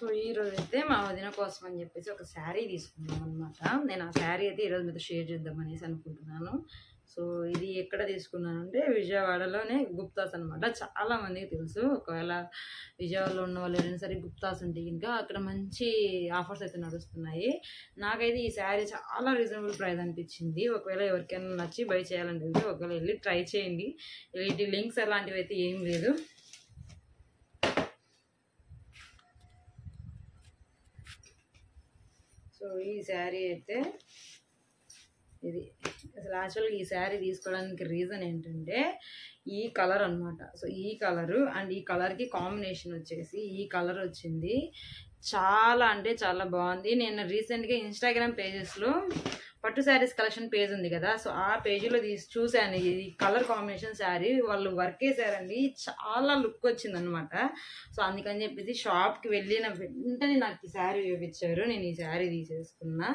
so ఈరోజు అయితే మా వదిన కోసం అని చెప్పేసి ఒక శారీ తీసుకున్నాం అనమాట నేను ఆ శారీ అయితే ఈరోజు మీతో షేర్ చేద్దాం అనేసి అనుకుంటున్నాను సో ఇది ఎక్కడ తీసుకున్నానంటే విజయవాడలోనే గుప్తాస్ అనమాట చాలామందికి తెలుసు ఒకవేళ విజయవాడలో ఉన్న వాళ్ళు ఏదైనా సరే గుప్తాస్ ఉంటే ఇంకా అక్కడ మంచి ఆఫర్స్ అయితే నడుస్తున్నాయి నాకైతే ఈ శారీ చాలా రీజనబుల్ ప్రైస్ అనిపించింది ఒకవేళ ఎవరికైనా నచ్చి బై చేయాలంటే ఒకవేళ వెళ్ళి ట్రై చేయండి ఇలాంటి లింక్స్ అలాంటివి అయితే ఏం లేదు సో ఈ శారీ అయితే ఇది అసలు యాక్చువల్గా ఈ శారీ తీసుకోవడానికి రీజన్ ఏంటంటే ఈ కలర్ అనమాట సో ఈ కలరు అండ్ ఈ కలర్కి కాంబినేషన్ వచ్చేసి ఈ కలర్ వచ్చింది చాలా అంటే చాలా బాగుంది నేను రీసెంట్గా ఇన్స్టాగ్రామ్ పేజెస్లో పట్టు శారీస్ కలెక్షన్ పేజ్ ఉంది కదా సో ఆ పేజీలో తీసి చూశాను ఈ కలర్ కాంబినేషన్ శారీ వాళ్ళు వర్క్ వేసారండి చాలా లుక్ వచ్చిందనమాట సో అందుకని చెప్పేసి షాప్కి వెళ్ళిన వెంటనే నాకు ఈ శారీ ఇచ్చారు నేను ఈ శారీ తీసేసుకున్నా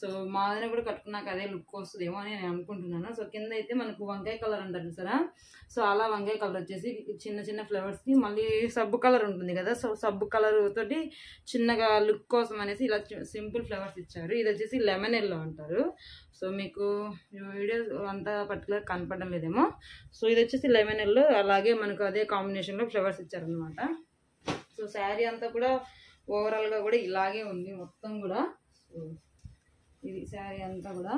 సో మా దగ్గర కూడా కట్టుకున్నాక అదే లుక్ వస్తుందేమో అని నేను అనుకుంటున్నాను సో కింద అయితే మనకు వంకాయ కలర్ అంటారు సరే సో అలా వంకాయ కలర్ వచ్చేసి చిన్న చిన్న ఫ్లవర్స్కి మళ్ళీ సబ్బు కలర్ ఉంటుంది కదా సో సబ్బు కలర్ తోటి చిన్నగా లుక్ కోసం అనేసి ఇలా సింపుల్ ఫ్లవర్స్ ఇచ్చారు ఇది వచ్చేసి లెమన్ ఎల్లో అంటారు సో మీకు వీడియో అంత పర్టికులర్ కనపడడం లేదేమో సో ఇది వచ్చేసి లెమన్ ఎల్లో అలాగే మనకు అదే కాంబినేషన్లో ఫ్లవర్స్ ఇచ్చారనమాట సో శారీ అంతా కూడా ఓవరాల్గా కూడా ఇలాగే ఉంది మొత్తం కూడా సో ఇది శారీ అంతా కూడా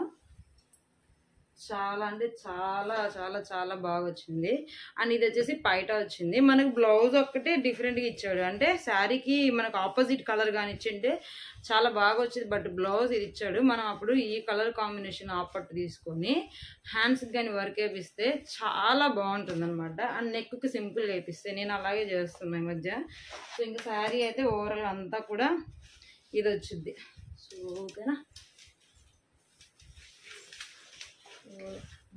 చాలా అంటే చాలా చాలా చాలా బాగా వచ్చింది అండ్ ఇది వచ్చేసి పైట వచ్చింది మనకు బ్లౌజ్ ఒక్కటే డిఫరెంట్గా ఇచ్చాడు అంటే శారీకి మనకు ఆపోజిట్ కలర్ కానీ ఇచ్చింటే చాలా బాగా వచ్చింది బట్ బ్లౌజ్ ఇది ఇచ్చాడు మనం అప్పుడు ఈ కలర్ కాంబినేషన్ ఆపట్టు తీసుకొని హ్యాండ్స్కి కానీ వర్క్ వేపిస్తే చాలా బాగుంటుంది అనమాట అండ్ నెక్కి సింపుల్గా వేపిస్తే నేను అలాగే చేస్తున్నా ఈ మధ్య సో ఇంకా శారీ అయితే ఓవరాల్ అంతా కూడా ఇది వచ్చింది సో ఓకేనా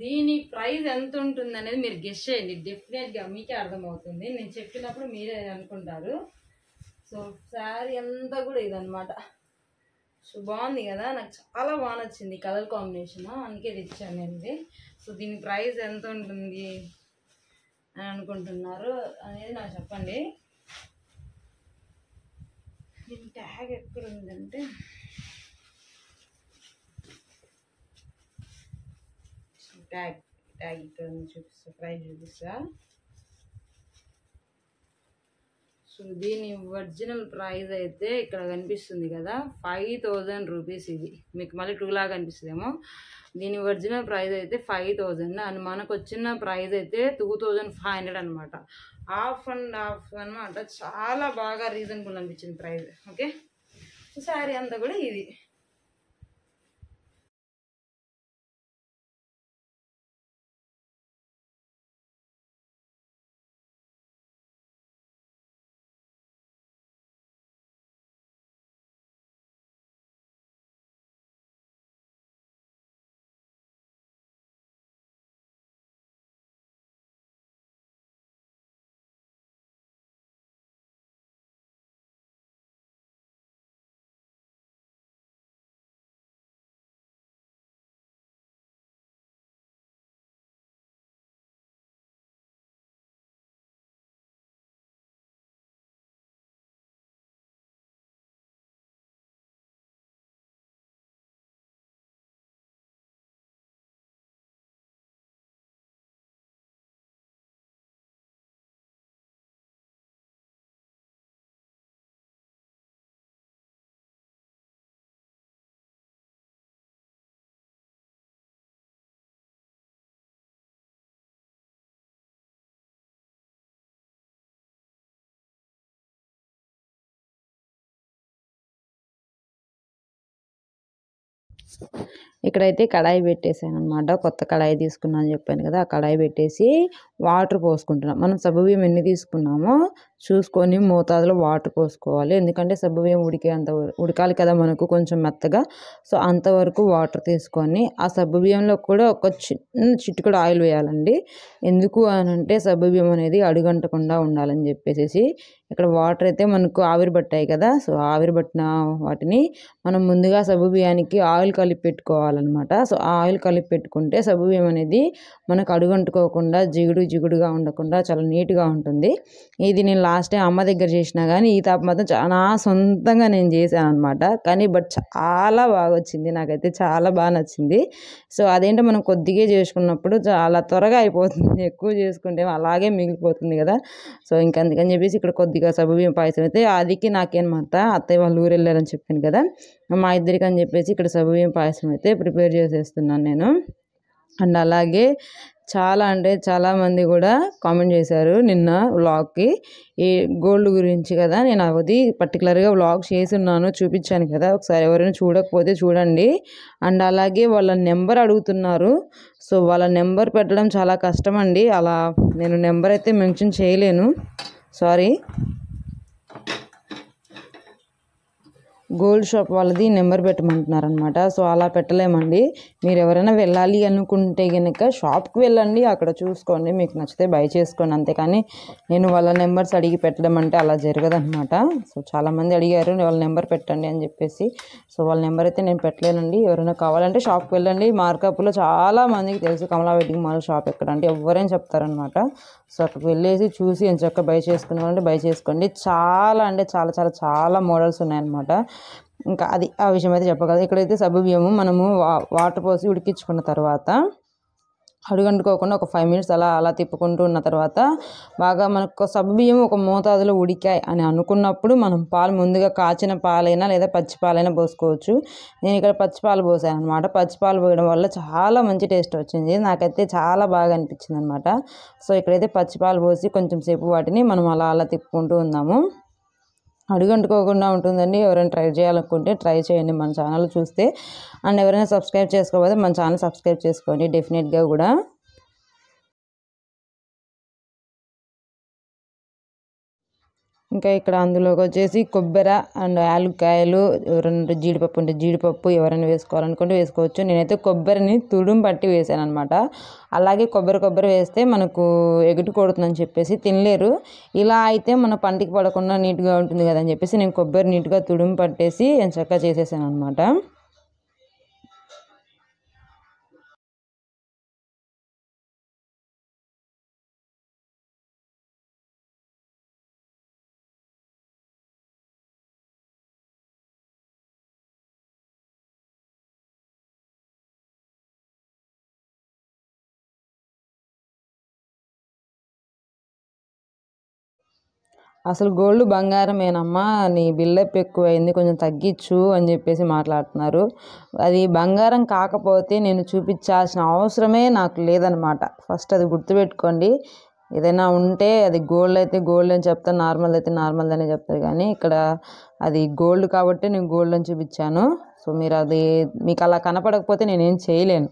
దీని ప్రైస్ ఎంత ఉంటుంది అనేది మీరు గెస్ చేయండి డెఫినెట్గా మీకే అర్థమవుతుంది నేను చెప్పినప్పుడు మీరే అనుకుంటారు సో శారీ అంతా కూడా ఇదనమాట సో బాగుంది కదా నాకు చాలా బాగా నచ్చింది కలర్ కాంబినేషన్ అందుకే తెచ్చాను నేను ఇది సో దీని ప్రైస్ ఎంత ఉంటుంది అని అనుకుంటున్నారు అనేది నాకు చెప్పండి దీని ట్యాగ్ ఎక్కడ ఉందంటే ట్యాగ్ ట్యాగ్ ఇక్కడ చూపిస్తా ప్రైజ్ చూపిస్తా సో దీని ఒరిజినల్ ప్రైజ్ అయితే ఇక్కడ కనిపిస్తుంది కదా ఫైవ్ థౌజండ్ రూపీస్ ఇది మీకు మళ్ళీ టూ లాగా కనిపిస్తుందేమో దీని ఒరిజినల్ ప్రైజ్ అయితే ఫైవ్ థౌజండ్ అండ్ మనకు వచ్చిన ప్రైజ్ అయితే టూ థౌజండ్ ఫైవ్ హండ్రెడ్ అనమాట హాఫ్ అండ్ హాఫ్ అనమాట చాలా బాగా రీజనబుల్ అనిపించింది ప్రైజ్ ఓకే శారీ అంతా కూడా ఇది ఇక్కడైతే కడాయి పెట్టేసాను అనమాట కొత్త కడాయి తీసుకున్నాను అని చెప్పాను కదా ఆ కడాయి పెట్టేసి వాటర్ పోసుకుంటున్నాం మనం సబ్బుబియ్యం ఎన్ని తీసుకున్నామో చూసుకొని మోతాదులో వాటర్ పోసుకోవాలి ఎందుకంటే సబ్బుబియ్యం ఉడికే అంత ఉడకాలి కదా మనకు కొంచెం మెత్తగా సో అంతవరకు వాటర్ తీసుకొని ఆ సబ్బుబియ్యంలో కూడా ఒక చిన్న చిట్టుకుడు ఆయిల్ వేయాలండి ఎందుకు అని అంటే సబ్బుబియ్యం అనేది అడుగంటకుండా ఉండాలని చెప్పేసి ఇక్కడ వాటర్ అయితే మనకు ఆవిరి పట్టాయి కదా సో ఆవిరి పట్టిన వాటిని మనం ముందుగా సబ్బు బియ్యానికి ఆయిల్ కలిపి పెట్టుకోవాలన్నమాట సో ఆయిల్ కలిపి పెట్టుకుంటే సబ్బు బియ్యం అనేది మనకు అడుగంటుకోకుండా జిగుడు జిగుడుగా ఉండకుండా చాలా నీట్గా ఉంటుంది ఇది నేను లాస్ట్ టైం అమ్మ దగ్గర చేసినా కానీ ఈ తాప మాత్రం చాలా సొంతంగా నేను చేశాను అనమాట కానీ బట్ చాలా బాగా వచ్చింది నాకైతే చాలా బాగా నచ్చింది సో అదేంటో మనం కొద్దిగా చేసుకున్నప్పుడు చాలా త్వరగా అయిపోతుంది ఎక్కువ చేసుకుంటే అలాగే మిగిలిపోతుంది కదా సో ఇంకా అందుకని చెప్పేసి ఇక్కడ కొద్దిగా కొద్దిగా సబ్బు బియ్యం పాయసం అయితే అదికి నాకేం మాట అత్తయ్య వాళ్ళు ఊరు వెళ్ళారని చెప్పాను కదా మా ఇద్దరికి అని చెప్పేసి ఇక్కడ సబ్బు బియ్యం పాయసం అయితే ప్రిపేర్ చేసేస్తున్నాను నేను అండ్ అలాగే చాలా అంటే చాలామంది కూడా కామెంట్ చేశారు నిన్న వ్లాగ్కి ఈ గోల్డ్ గురించి కదా నేను అది పర్టికులర్గా వ్లాగ్ ఉన్నాను చూపించాను కదా ఒకసారి ఎవరైనా చూడకపోతే చూడండి అండ్ అలాగే వాళ్ళ నెంబర్ అడుగుతున్నారు సో వాళ్ళ నెంబర్ పెట్టడం చాలా కష్టం అండి అలా నేను నెంబర్ అయితే మెన్షన్ చేయలేను సారీ గోల్డ్ షాప్ వాళ్ళది నెంబర్ పెట్టమంటున్నారనమాట సో అలా పెట్టలేమండి మీరు ఎవరైనా వెళ్ళాలి అనుకుంటే కనుక షాప్కి వెళ్ళండి అక్కడ చూసుకోండి మీకు నచ్చితే బై చేసుకోండి అంతేకాని నేను వాళ్ళ నెంబర్స్ అడిగి పెట్టడం అంటే అలా జరగదనమాట సో చాలామంది అడిగారు వాళ్ళ నెంబర్ పెట్టండి అని చెప్పేసి సో వాళ్ళ నెంబర్ అయితే నేను పెట్టలేనండి ఎవరైనా కావాలంటే షాప్కి వెళ్ళండి మార్కప్లో చాలా మందికి తెలుసు కమలా వెడ్డింగ్ మాల్ షాప్ ఎక్కడ అంటే ఎవరైనా చెప్తారనమాట సో అక్కడికి వెళ్ళేసి చూసి ఎంత చక్క బై చేసుకున్నామంటే బై చేసుకోండి చాలా అంటే చాలా చాలా చాలా మోడల్స్ ఉన్నాయన్నమాట ఇంకా అది ఆ విషయం అయితే చెప్పగలదు ఇక్కడైతే సబ్బు బియ్యము మనము వాటర్ పోసి ఉడికించుకున్న తర్వాత అడుగంటుకోకుండా ఒక ఫైవ్ మినిట్స్ అలా అలా తిప్పుకుంటూ ఉన్న తర్వాత బాగా మనకు సబ్బియ్యం ఒక మోతాదులో ఉడికాయి అని అనుకున్నప్పుడు మనం పాలు ముందుగా కాచిన పాలైనా లేదా పచ్చి పాలైనా పోసుకోవచ్చు నేను ఇక్కడ పచ్చి పాలు పోసాను అనమాట పచ్చి పాలు పోయడం వల్ల చాలా మంచి టేస్ట్ వచ్చింది నాకైతే చాలా బాగా అనిపించింది అనమాట సో ఇక్కడైతే పచ్చి పాలు పోసి కొంచెం సేపు వాటిని మనం అలా అలా తిప్పుకుంటూ ఉన్నాము అడుగంటుకోకుండా ఉంటుందండి ఎవరైనా ట్రై చేయాలనుకుంటే ట్రై చేయండి మన ఛానల్ చూస్తే అండ్ ఎవరైనా సబ్స్క్రైబ్ చేసుకోకపోతే మన ఛానల్ సబ్స్క్రైబ్ చేసుకోండి డెఫినెట్గా కూడా ఇంకా ఇక్కడ అందులోకి వచ్చేసి కొబ్బరి అండ్ యాలుక్కాయలు రెండు జీడిపప్పు ఉంటే జీడిపప్పు ఎవరైనా వేసుకోవాలనుకుంటే వేసుకోవచ్చు నేనైతే కొబ్బరిని తుడుం పట్టి వేసాను అనమాట అలాగే కొబ్బరి కొబ్బరి వేస్తే మనకు ఎగుటు కొడుతుందని చెప్పేసి తినలేరు ఇలా అయితే మన పంటికి పడకుండా నీట్గా ఉంటుంది కదా అని చెప్పేసి నేను కొబ్బరి నీట్గా తుడుం పట్టేసి చక్కగా చేసేసాను అనమాట అసలు గోల్డ్ బంగారమేనమ్మా నీ బిల్డప్ ఎక్కువైంది కొంచెం తగ్గించు అని చెప్పేసి మాట్లాడుతున్నారు అది బంగారం కాకపోతే నేను చూపించాల్సిన అవసరమే నాకు లేదనమాట ఫస్ట్ అది గుర్తుపెట్టుకోండి ఏదైనా ఉంటే అది గోల్డ్ అయితే గోల్డ్ అని చెప్తాను నార్మల్ అయితే నార్మల్ అనే చెప్తారు కానీ ఇక్కడ అది గోల్డ్ కాబట్టి నేను గోల్డ్ అని చూపించాను సో మీరు అది మీకు అలా కనపడకపోతే నేనేం చేయలేను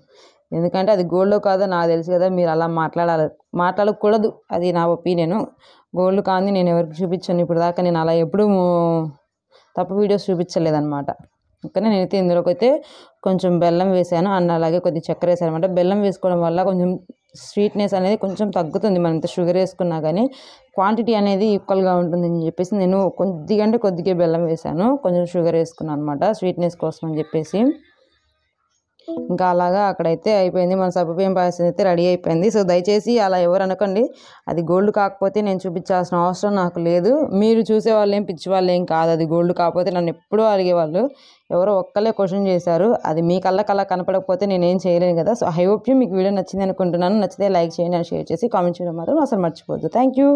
ఎందుకంటే అది గోల్డ్ కాదో నాకు తెలుసు కదా మీరు అలా మాట్లాడాలి మాట్లాడకూడదు అది నా ఒపీనియను గోల్డ్ కాంది నేను ఎవరికి చూపించాను ఇప్పుడు దాకా నేను అలా ఎప్పుడూ తప్పు వీడియోస్ చూపించలేదన్నమాట ఓకేనా నేనైతే ఇందులోకి అయితే కొంచెం బెల్లం వేసాను అండ్ అలాగే కొద్దిగా చక్కెర వేసాను అనమాట బెల్లం వేసుకోవడం వల్ల కొంచెం స్వీట్నెస్ అనేది కొంచెం తగ్గుతుంది మనం ఇంత షుగర్ వేసుకున్నా కానీ క్వాంటిటీ అనేది ఈక్వల్గా ఉంటుందని చెప్పేసి నేను కొద్దిగా అంటే కొద్దిగా బెల్లం వేసాను కొంచెం షుగర్ వేసుకున్నాను అనమాట స్వీట్నెస్ కోసం అని చెప్పేసి ఇంకా అలాగా అక్కడైతే అయిపోయింది మన సబ్బిబియ్యం పాయసం అయితే రెడీ అయిపోయింది సో దయచేసి అలా ఎవరు అనకండి అది గోల్డ్ కాకపోతే నేను చూపించాల్సిన అవసరం నాకు లేదు మీరు చూసేవాళ్ళు ఏం పిచ్చివాళ్ళు ఏం కాదు అది గోల్డ్ కాకపోతే నన్ను ఎప్పుడూ అడిగేవాళ్ళు ఎవరో ఒక్కలే క్వశ్చన్ చేశారు అది మీ కళ్ళకి అలా కనపడకపోతే నేనేం చేయలేను కదా సో ఐ హోప్ యూ మీకు వీడియో నచ్చింది అనుకుంటున్నాను నచ్చితే లైక్ చేయండి షేర్ చేసి కామెంట్ చేయడం మాత్రం అసలు మర్చిపోద్దు థ్యాంక్ యూ